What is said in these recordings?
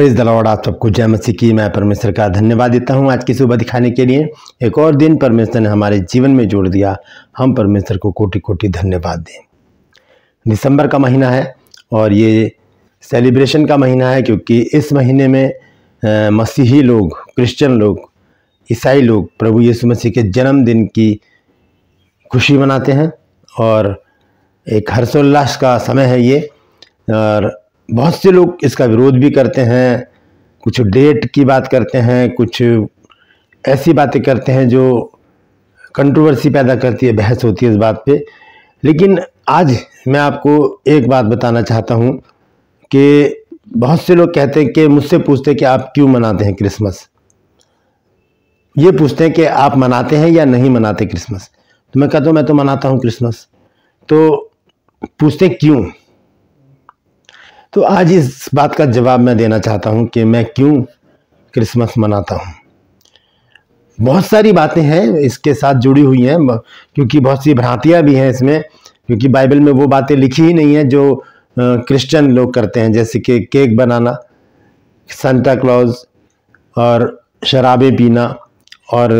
praise the Lord तो आप सबको जय मसीह की मैं परमेश्वर का धन्यवाद देता हूँ आज की सुबह दिखाने के लिए एक और दिन परमेश्वर ने हमारे जीवन में जोड़ दिया हम परमेश्वर को कोटि कोटि धन्यवाद दें दिसंबर का महीना है और ये सेलिब्रेशन का महीना है क्योंकि इस महीने में मसीही लोग क्रिश्चियन लोग ईसाई लोग प्रभु यीशु मसीह के जन्मदिन की खुशी मनाते हैं और एक हर्षोल्लास का समय है ये और बहुत से लोग इसका विरोध भी करते हैं कुछ डेट की बात करते हैं कुछ ऐसी बातें करते हैं जो कंट्रोवर्सी पैदा करती है बहस होती है इस बात पे लेकिन आज मैं आपको एक बात बताना चाहता हूँ कि बहुत से लोग कहते हैं कि मुझसे पूछते हैं कि आप क्यों मनाते हैं क्रिसमस ये पूछते हैं कि आप मनाते हैं या नहीं मनाते क्रिसमस तो मैं कहता हूँ मैं तो मनाता हूँ क्रिसमस तो पूछते हैं क्यों तो आज इस बात का जवाब मैं देना चाहता हूँ कि मैं क्यों क्रिसमस मनाता हूँ बहुत सारी बातें हैं इसके साथ जुड़ी हुई हैं क्योंकि बहुत सी भ्रांतियाँ भी हैं इसमें क्योंकि बाइबल में वो बातें लिखी ही नहीं हैं जो क्रिश्चियन लोग करते हैं जैसे कि केक बनाना सेंटा क्लॉज और शराबें पीना और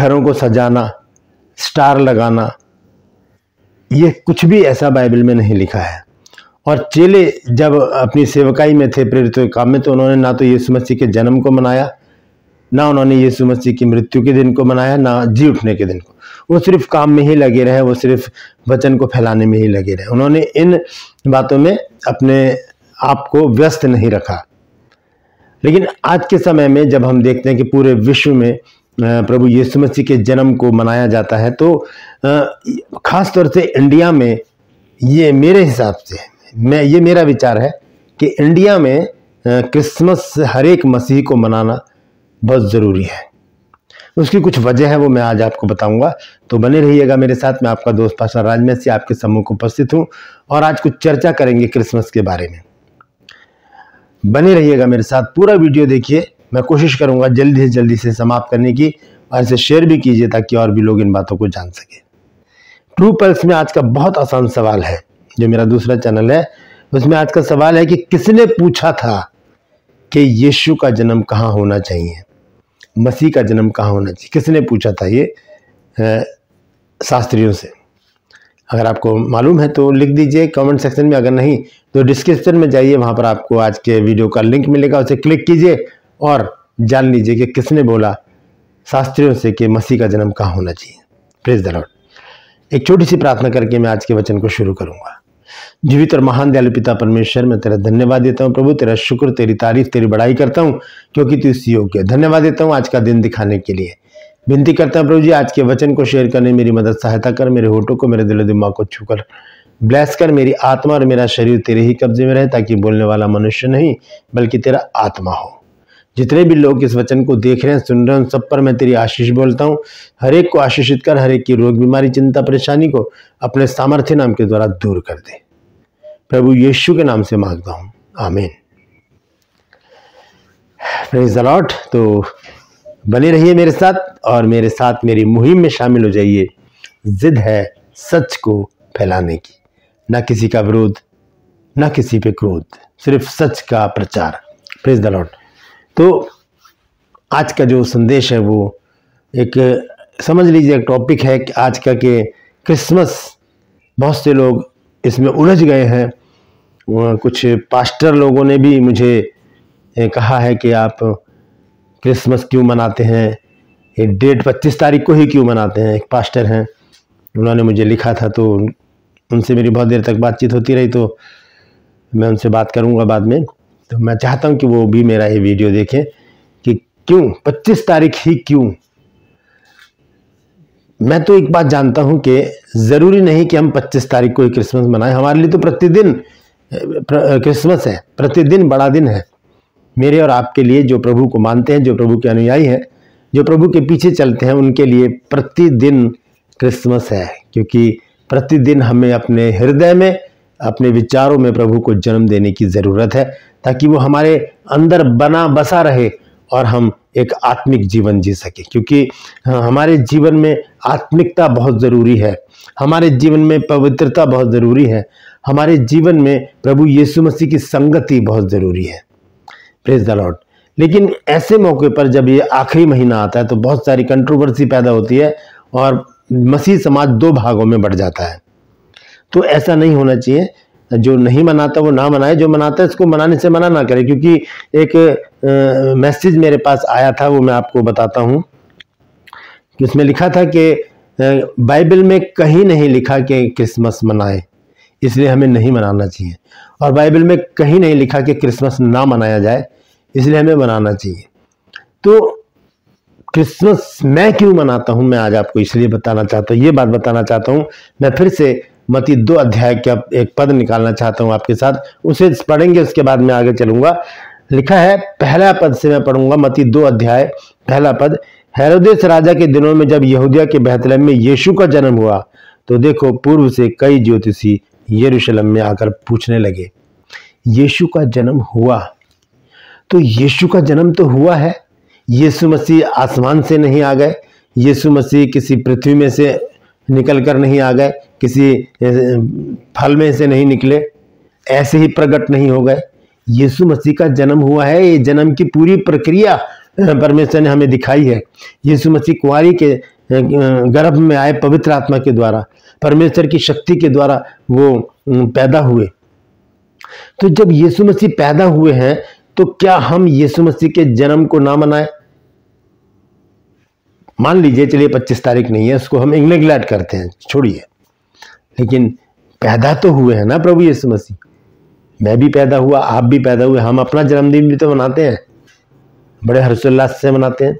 घरों को सजाना स्टार लगाना ये कुछ भी ऐसा बाइबल में नहीं लिखा है और चेले जब अपनी सेवकाई में थे प्रेरित काम में तो उन्होंने ना तो यीशु मसीह के जन्म को मनाया ना उन्होंने यीशु मसीह की मृत्यु के दिन को मनाया ना जी उठने के दिन को वो सिर्फ काम में ही लगे रहे वो सिर्फ वचन को फैलाने में ही लगे रहे उन्होंने इन बातों में अपने आप को व्यस्त नहीं रखा लेकिन आज के समय में जब हम देखते हैं कि पूरे विश्व में प्रभु यीशु मसीह के जन्म को मनाया जाता है तो ख़ास तौर से इंडिया में ये मेरे हिसाब से मैं ये मेरा विचार है कि इंडिया में क्रिसमस हर एक मसीह को मनाना बहुत ज़रूरी है उसकी कुछ वजह है वो मैं आज आपको बताऊंगा तो बने रहिएगा मेरे साथ मैं आपका दोस्त पाशा राज से आपके सम्मुख उपस्थित हूँ और आज कुछ चर्चा करेंगे क्रिसमस के बारे में बने रहिएगा मेरे साथ पूरा वीडियो देखिए मैं कोशिश करूंगा जल्दी से जल्दी से समाप्त करने की और इसे शेयर भी कीजिए ताकि और भी लोग इन बातों को जान सकें ट्रू पल्स में आज का बहुत आसान सवाल है जो मेरा दूसरा चैनल है उसमें आज का सवाल है कि किसने पूछा था कि यीशु का जन्म कहाँ होना चाहिए मसीह का जन्म कहाँ होना चाहिए किसने पूछा था ये शास्त्रियों से अगर आपको मालूम है तो लिख दीजिए कमेंट सेक्शन में अगर नहीं तो डिस्क्रिप्शन में जाइए वहाँ पर आपको आज के वीडियो का लिंक मिलेगा उसे क्लिक कीजिए और जान लीजिए कि किसने बोला शास्त्रियों से कि मसीह का जन्म कहाँ होना चाहिए प्रेज द लॉर्ड एक छोटी सी प्रार्थना करके मैं आज के वचन को शुरू करूँगा जीवित और महान दयालु पिता परमेश्वर मैं तेरा धन्यवाद देता हूँ प्रभु तेरा शुक्र तेरी तारीफ तेरी बड़ाई करता हूँ क्योंकि तू इस योग्य धन्यवाद देता हूँ आज का दिन दिखाने के लिए विनती करता हूँ प्रभु जी आज के वचन को शेयर करने मेरी मदद सहायता कर मेरे होठों को मेरे दिलो दिमाग को छूकर ब्लैस कर मेरी आत्मा और मेरा शरीर तेरे ही कब्जे में रहे ताकि बोलने वाला मनुष्य नहीं बल्कि तेरा आत्मा हो जितने भी लोग इस वचन को देख रहे हैं सुन रहे हैं उन सब पर मैं तेरी आशीष बोलता हूँ हरेक को आशीषित कर हरेक की रोग बीमारी चिंता परेशानी को अपने सामर्थ्य नाम के द्वारा दूर कर दे प्रभु यीशु के नाम से मांगता हूँ आमीन प्रेज लॉट तो बने रहिए मेरे साथ और मेरे साथ मेरी मुहिम में शामिल हो जाइए जिद है सच को फैलाने की ना किसी का विरोध ना किसी पे क्रोध सिर्फ सच का प्रचार प्रेज द लॉर्ड तो आज का जो संदेश है वो एक समझ लीजिए एक टॉपिक है कि आज का के क्रिसमस बहुत से लोग इसमें उलझ गए हैं कुछ पास्टर लोगों ने भी मुझे कहा है कि आप क्रिसमस क्यों मनाते हैं ये डेट पच्चीस तारीख को ही क्यों मनाते हैं एक पास्टर हैं उन्होंने मुझे लिखा था तो उनसे मेरी बहुत देर तक बातचीत होती रही तो मैं उनसे बात करूंगा बाद में तो मैं चाहता हूं कि वो भी मेरा ये वीडियो देखें कि क्यों 25 तारीख ही क्यों मैं तो एक बात जानता हूं कि ज़रूरी नहीं कि हम 25 तारीख को ही क्रिसमस मनाएं हमारे लिए तो प्रतिदिन क्रिसमस है प्रतिदिन बड़ा दिन है मेरे और आपके लिए जो प्रभु को मानते हैं जो प्रभु के अनुयायी हैं जो प्रभु के पीछे चलते हैं उनके लिए प्रतिदिन क्रिसमस है क्योंकि प्रतिदिन हमें अपने हृदय में अपने विचारों में प्रभु को जन्म देने की ज़रूरत है ताकि वो हमारे अंदर बना बसा रहे और हम एक आत्मिक जीवन जी सकें क्योंकि हमारे जीवन में आत्मिकता बहुत ज़रूरी है हमारे जीवन में पवित्रता बहुत ज़रूरी है हमारे जीवन में प्रभु यीशु मसीह की संगति बहुत ज़रूरी है प्रेज द लॉर्ड लेकिन ऐसे मौके पर जब ये आखिरी महीना आता है तो बहुत सारी कंट्रोवर्सी पैदा होती है और मसीह समाज दो भागों में बढ़ जाता है तो ऐसा नहीं होना चाहिए जो नहीं मनाता वो ना मनाए जो मनाता है उसको मनाने से मना ना करे क्योंकि एक मैसेज मेरे पास आया था वो मैं आपको बताता हूँ उसमें लिखा था कि बाइबल में कहीं नहीं लिखा कि क्रिसमस मनाएं इसलिए हमें नहीं मनाना चाहिए और बाइबल में कहीं नहीं लिखा कि क्रिसमस ना मनाया जाए इसलिए हमें मनाना चाहिए तो क्रिसमस मैं क्यों मनाता हूँ मैं आज आपको इसलिए बताना चाहता हूँ ये बात बताना चाहता हूँ मैं फिर से मती दो अध्याय का एक पद निकालना चाहता हूँ आपके साथ उसे पढ़ेंगे उसके बाद मैं आगे चलूंगा लिखा है पहला पद से मैं पढ़ूंगा मती दो अध्याय पहला पद हेरोदेस राजा के दिनों में जब यहूदिया के बेहतर में यीशु का जन्म हुआ तो देखो पूर्व से कई ज्योतिषी यरूशलेम में आकर पूछने लगे यीशु का जन्म हुआ तो यीशु का जन्म तो हुआ है यीशु मसीह आसमान से नहीं आ गए यीशु मसीह किसी पृथ्वी में से निकल कर नहीं आ गए किसी फल में से नहीं निकले ऐसे ही प्रकट नहीं हो गए यीशु मसीह का जन्म हुआ है ये जन्म की पूरी प्रक्रिया परमेश्वर ने हमें दिखाई है यीशु मसीह कुंवारी के गर्भ में आए पवित्र आत्मा के द्वारा परमेश्वर की शक्ति के द्वारा वो पैदा हुए तो जब यीशु मसीह पैदा हुए हैं तो क्या हम यीशु मसीह के जन्म को ना मनाए मान लीजिए चलिए पच्चीस तारीख नहीं है उसको हम निगलेक्ट करते हैं छोड़िए लेकिन पैदा तो हुए हैं ना प्रभु यीशु मसीह मैं भी पैदा हुआ आप भी पैदा हुए हम अपना जन्मदिन भी तो मनाते हैं बड़े हर्षोल्लास से मनाते हैं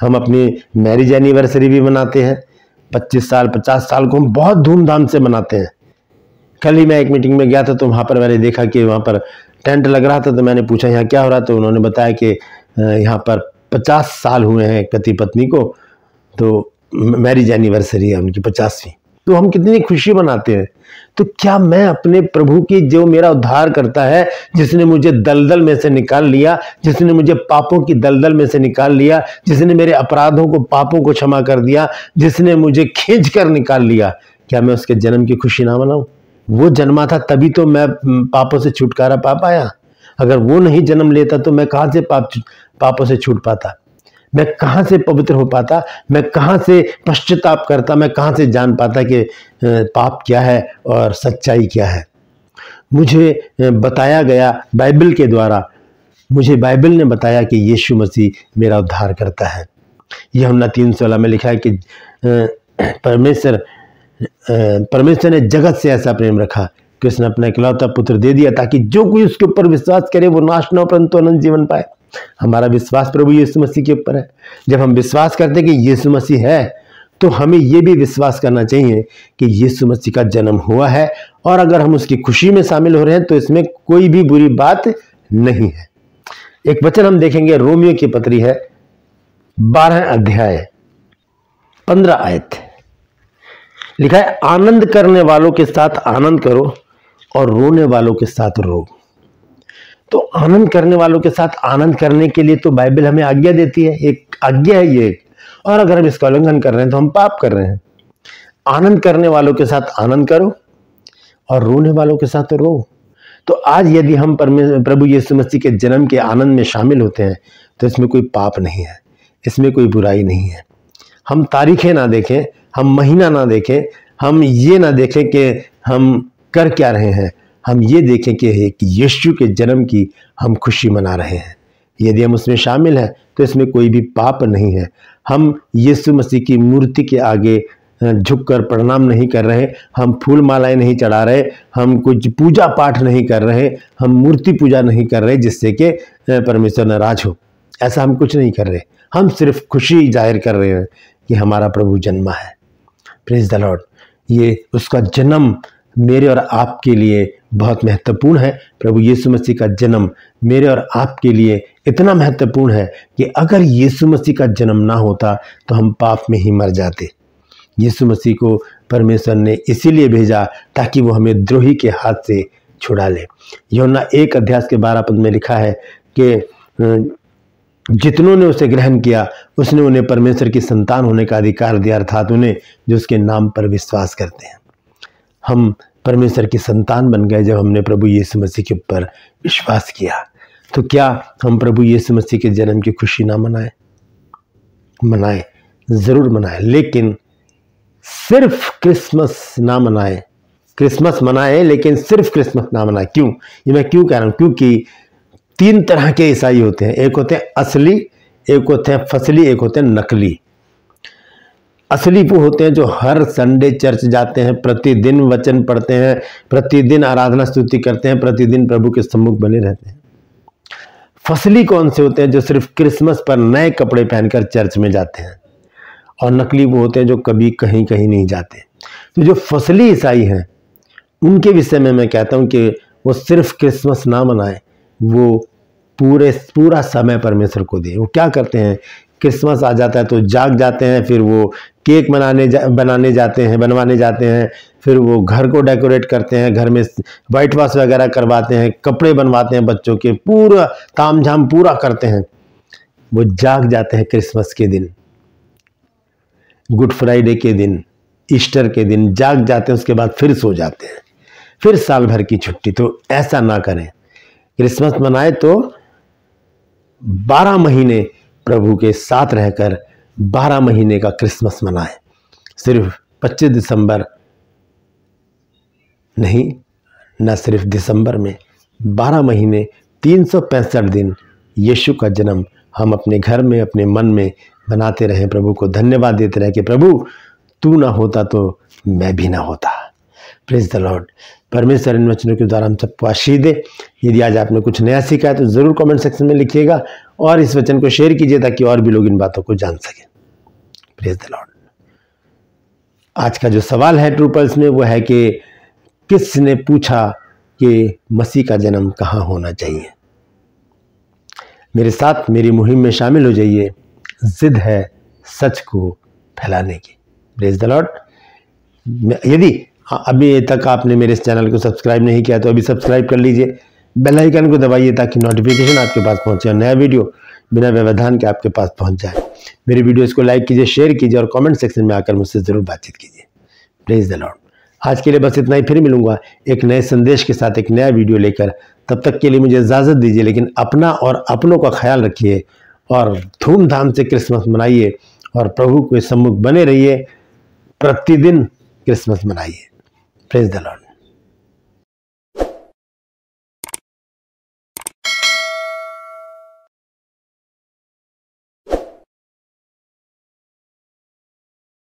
हम अपनी मैरिज एनिवर्सरी भी मनाते हैं पच्चीस साल पचास साल को हम बहुत धूमधाम से मनाते हैं कल ही मैं एक मीटिंग में गया था तो वहाँ पर मैंने देखा कि वहाँ पर टेंट लग रहा था तो मैंने पूछा यहाँ क्या हो रहा तो उन्होंने बताया कि यहाँ पर पचास साल हुए हैं पति पत्नी को तो मैरिज एनिवर्सरी है उनकी पचासवीं तो हम कितनी खुशी मनाते हैं तो क्या मैं अपने प्रभु की जो मेरा उद्धार करता है जिसने मुझे दलदल में से निकाल लिया जिसने मुझे पापों की दलदल में से निकाल लिया जिसने मेरे अपराधों को पापों को क्षमा कर दिया जिसने मुझे खींच कर निकाल लिया क्या मैं उसके जन्म की खुशी ना मनाऊं वो जन्मा था तभी तो मैं पापों से छुटकारा पा पाया अगर वो नहीं जन्म लेता तो मैं कहाँ से पाप पापों से छूट पाता मैं कहाँ से पवित्र हो पाता मैं कहाँ से पश्चाताप करता मैं कहाँ से जान पाता कि पाप क्या है और सच्चाई क्या है मुझे बताया गया बाइबल के द्वारा मुझे बाइबल ने बताया कि यीशु मसीह मेरा उद्धार करता है यह हमने तीन सोलह में लिखा है कि परमेश्वर परमेश्वर ने जगत से ऐसा प्रेम रखा कि उसने अपना इकलौता पुत्र दे दिया ताकि जो कोई उसके ऊपर विश्वास करे वो नाश न परंतु अनंत जीवन पाए हमारा विश्वास प्रभु यीशु मसीह के ऊपर है जब हम विश्वास करते हैं कि यीशु मसीह है तो हमें यह भी विश्वास करना चाहिए कि यीशु मसीह का जन्म हुआ है और अगर हम उसकी खुशी में शामिल हो रहे हैं तो इसमें कोई भी बुरी बात नहीं है एक वचन हम देखेंगे रोमियो की पत्री है बारह अध्याय पंद्रह आयत लिखा है आनंद करने वालों के साथ आनंद करो और रोने वालों के साथ रो तो आनंद करने वालों के साथ आनंद करने के लिए तो बाइबल हमें आज्ञा देती है एक आज्ञा है ये और अगर हम इसका उल्लंघन कर रहे हैं तो हम पाप कर रहे हैं आनंद करने वालों के साथ आनंद करो और रोने वालों के साथ रो तो आज यदि हम प्रभु यीशु मसीह के जन्म के आनंद में शामिल होते हैं तो इसमें कोई पाप नहीं है इसमें कोई बुराई नहीं है हम तारीखें ना देखें हम महीना ना देखें हम ये ना देखें कि हम कर क्या रहे हैं हम ये देखें कि, एक यीशु के जन्म की हम खुशी मना रहे हैं यदि हम उसमें शामिल हैं तो इसमें कोई भी पाप नहीं है हम यीशु मसीह की मूर्ति के आगे झुक कर प्रणाम नहीं कर रहे हम फूल मालाएं नहीं चढ़ा रहे हम कुछ पूजा पाठ नहीं कर रहे हम मूर्ति पूजा नहीं कर रहे जिससे कि परमेश्वर नाराज हो ऐसा हम कुछ नहीं कर रहे हम सिर्फ खुशी जाहिर कर रहे हैं कि हमारा प्रभु जन्मा है प्रेज द लॉर्ड ये उसका जन्म मेरे और आपके लिए बहुत महत्वपूर्ण है प्रभु यीशु मसीह का जन्म मेरे और आपके लिए इतना महत्वपूर्ण है कि अगर यीशु मसीह का जन्म ना होता तो हम पाप में ही मर जाते यीशु मसीह को परमेश्वर ने इसीलिए भेजा ताकि वो हमें द्रोही के हाथ से छुड़ा ले यौना एक अध्यास के बारह पद में लिखा है कि जितनों ने उसे ग्रहण किया उसने उन्हें परमेश्वर की संतान होने का अधिकार दिया अर्थात उन्हें जो उसके नाम पर विश्वास करते हैं हम परमेश्वर की संतान बन गए जब हमने प्रभु यीशु मसीह के ऊपर विश्वास किया तो क्या हम प्रभु यीशु मसीह के जन्म की खुशी ना मनाएं मनाए ज़रूर मनाएं लेकिन सिर्फ क्रिसमस ना मनाए क्रिसमस मनाए लेकिन सिर्फ क्रिसमस ना मनाएं क्यों ये मैं क्यों कह रहा हूँ क्योंकि तीन तरह के ईसाई होते हैं एक होते हैं असली एक होते हैं फसली एक होते हैं नकली असली वो होते हैं जो हर संडे चर्च जाते हैं प्रतिदिन वचन पढ़ते हैं प्रतिदिन आराधना स्तुति करते हैं प्रतिदिन प्रभु के सम्मुख बने रहते हैं फसली कौन से होते हैं जो सिर्फ क्रिसमस पर नए कपड़े पहनकर चर्च में जाते हैं और नकली वो होते हैं जो कभी कहीं कहीं नहीं जाते तो जो फसली ईसाई हैं उनके विषय में मैं कहता हूँ कि वो सिर्फ क्रिसमस ना मनाएं वो पूरे पूरा समय परमेश्वर को दें वो क्या करते हैं क्रिसमस आ जाता है तो जाग जाते हैं फिर वो केक बनाने जा बनाने जाते हैं बनवाने जाते हैं फिर वो घर को डेकोरेट करते हैं घर में वाइट वॉश वगैरह करवाते हैं कपड़े बनवाते हैं बच्चों के पूरा ताम झाम पूरा करते हैं वो जाग जाते हैं क्रिसमस के दिन गुड फ्राइडे के दिन ईस्टर के दिन जाग जाते हैं उसके बाद फिर सो जाते हैं फिर साल भर की छुट्टी तो ऐसा ना करें क्रिसमस मनाए तो बारह महीने प्रभु के साथ रहकर बारह महीने का क्रिसमस मनाएं सिर्फ पच्चीस दिसंबर नहीं न सिर्फ दिसंबर में बारह महीने तीन सौ पैंसठ दिन यीशु का जन्म हम अपने घर में अपने मन में मनाते रहें प्रभु को धन्यवाद देते रहें कि प्रभु तू ना होता तो मैं भी ना होता प्रेज द लॉर्ड परमेश्वर इन वचनों के द्वारा हम सबको आशीष दे यदि आज आपने कुछ नया सीखा है तो ज़रूर कमेंट सेक्शन में लिखिएगा और इस वचन को शेयर कीजिए ताकि और भी लोग इन बातों को जान सकें प्रेज द लॉर्ड आज का जो सवाल है ट्रूपल्स में वो है कि किसने पूछा कि मसीह का जन्म कहाँ होना चाहिए मेरे साथ मेरी मुहिम में शामिल हो जाइए जिद है सच को फैलाने की प्रेज द लॉर्ड यदि हाँ, अभी तक आपने मेरे इस चैनल को सब्सक्राइब नहीं किया तो अभी सब्सक्राइब कर लीजिए बेल आइकन को दबाइए ताकि नोटिफिकेशन आपके पास पहुंचे और नया वीडियो बिना व्यवधान के आपके पास पहुंच जाए मेरी वीडियोज़ को लाइक कीजिए शेयर कीजिए और कॉमेंट सेक्शन में आकर मुझसे ज़रूर बातचीत कीजिए प्लीज़ द लॉर्ड आज के लिए बस इतना ही फिर मिलूंगा एक नए संदेश के साथ एक नया वीडियो लेकर तब तक के लिए मुझे इजाज़त दीजिए लेकिन अपना और अपनों का ख्याल रखिए और धूमधाम से क्रिसमस मनाइए और प्रभु के सम्मुख बने रहिए प्रतिदिन क्रिसमस मनाइए प्रेज द लॉर्ड